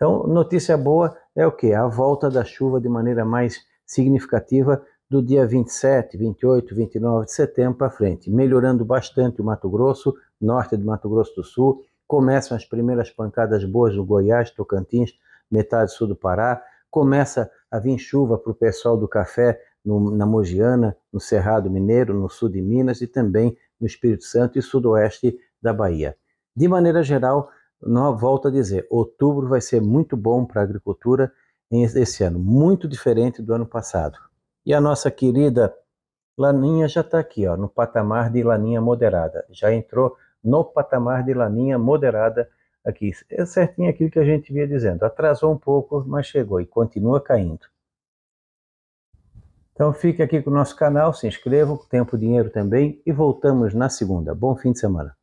Então, notícia boa é o que? A volta da chuva de maneira mais significativa do dia 27, 28, 29 de setembro para frente, melhorando bastante o Mato Grosso, norte do Mato Grosso do Sul, começam as primeiras pancadas boas no Goiás, Tocantins, metade sul do Pará, começa a vir chuva para o pessoal do café no, na Mogiana, no Cerrado Mineiro, no sul de Minas e também no Espírito Santo e sudoeste da Bahia. De maneira geral, não, volto a dizer, outubro vai ser muito bom para a agricultura esse ano, muito diferente do ano passado. E a nossa querida laninha já está aqui, ó, no patamar de laninha moderada. Já entrou no patamar de laninha moderada aqui. É certinho aquilo que a gente vinha dizendo. Atrasou um pouco, mas chegou e continua caindo. Então fique aqui com o nosso canal, se inscreva, tempo dinheiro também e voltamos na segunda. Bom fim de semana.